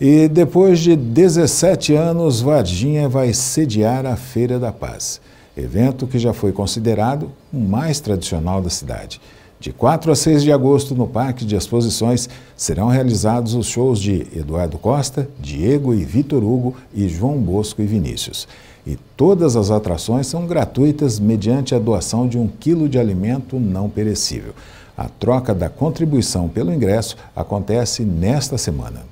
E depois de 17 anos, Varginha vai sediar a Feira da Paz, evento que já foi considerado o mais tradicional da cidade. De 4 a 6 de agosto, no Parque de Exposições, serão realizados os shows de Eduardo Costa, Diego e Vitor Hugo e João Bosco e Vinícius. E todas as atrações são gratuitas mediante a doação de um quilo de alimento não perecível. A troca da contribuição pelo ingresso acontece nesta semana.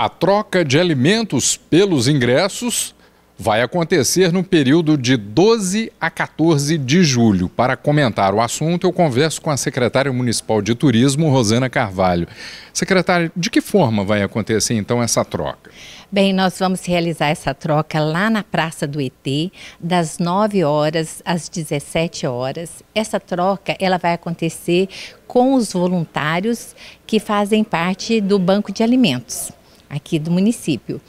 A troca de alimentos pelos ingressos vai acontecer no período de 12 a 14 de julho. Para comentar o assunto, eu converso com a secretária municipal de turismo, Rosana Carvalho. Secretária, de que forma vai acontecer então essa troca? Bem, nós vamos realizar essa troca lá na Praça do ET, das 9 horas às 17 horas. Essa troca ela vai acontecer com os voluntários que fazem parte do banco de alimentos aqui do município.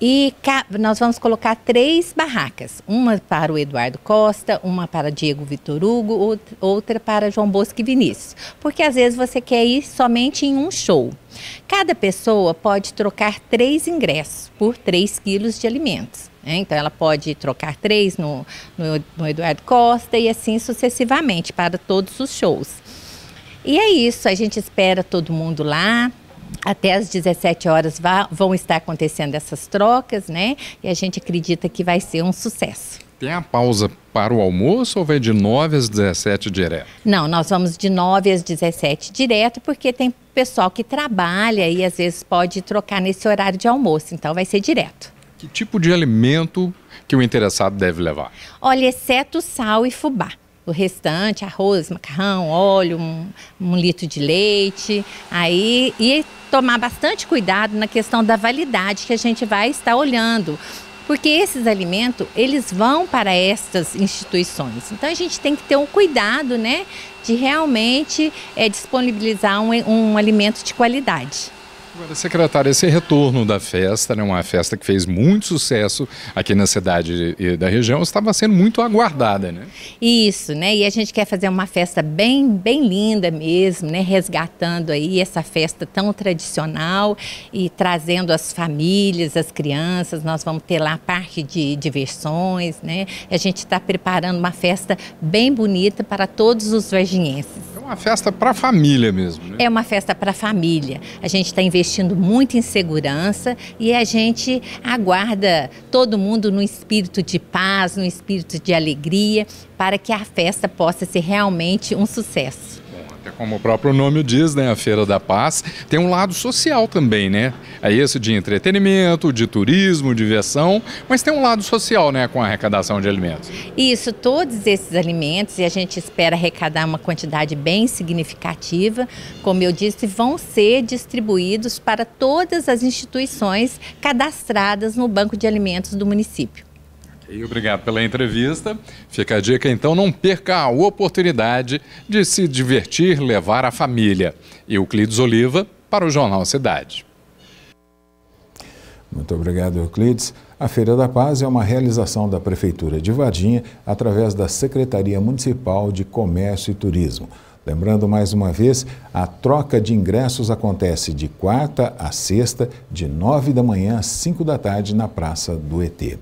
E nós vamos colocar três barracas, uma para o Eduardo Costa, uma para Diego Vitor Hugo, outra para João Bosco e Vinícius, porque às vezes você quer ir somente em um show. Cada pessoa pode trocar três ingressos por três quilos de alimentos. Né? Então, ela pode trocar três no, no, no, Eduardo Costa e assim sucessivamente para todos os shows. E é isso, a gente espera todo mundo lá até às 17 horas vão estar acontecendo essas trocas, né? E a gente acredita que vai ser um sucesso. Tem a pausa para o almoço ou vai de 9 às 17 direto? Não, nós vamos de 9 às 17 direto, porque tem pessoal que trabalha e às vezes pode trocar nesse horário de almoço, então vai ser direto. Que tipo de alimento que o interessado deve levar? Olha, exceto sal e fubá. O restante, arroz, macarrão, óleo, um, um litro de leite. Aí, e tomar bastante cuidado na questão da validade que a gente vai estar olhando porque esses alimentos eles vão para estas instituições. Então a gente tem que ter um cuidado, né, de realmente é, disponibilizar um, um alimento de qualidade. Agora, secretária, esse retorno da festa, né, uma festa que fez muito sucesso aqui na cidade e da região, estava sendo muito aguardada, né? Isso, né? E a gente quer fazer uma festa bem, bem linda mesmo, né? Resgatando aí essa festa tão tradicional e trazendo as famílias, as crianças. Nós vamos ter lá parte de diversões, né? A gente está preparando uma festa bem bonita para todos os varginhenses uma festa para a família mesmo. Né? É uma festa para a família. A gente está investindo muito em segurança e a gente aguarda todo mundo no espírito de paz, no espírito de alegria, para que a festa possa ser realmente um sucesso. Bom, até como o próprio nome diz, né, a Feira da Paz tem um lado social também, né? é esse de entretenimento, de turismo, diversão, mas tem um lado social, né, com a arrecadação de alimentos. Isso, todos esses alimentos, e a gente espera arrecadar uma quantidade bem significativa, como eu disse, vão ser distribuídos para todas as instituições cadastradas no Banco de Alimentos do município. E obrigado pela entrevista. Fica a dica, então, não perca a oportunidade de se divertir, levar a família. Euclides Oliva para o Jornal Cidade. Muito obrigado, Euclides. A Feira da Paz é uma realização da Prefeitura de Vadinha através da Secretaria Municipal de Comércio e Turismo. Lembrando mais uma vez, a troca de ingressos acontece de quarta a sexta, de nove da manhã às cinco da tarde, na Praça do ET.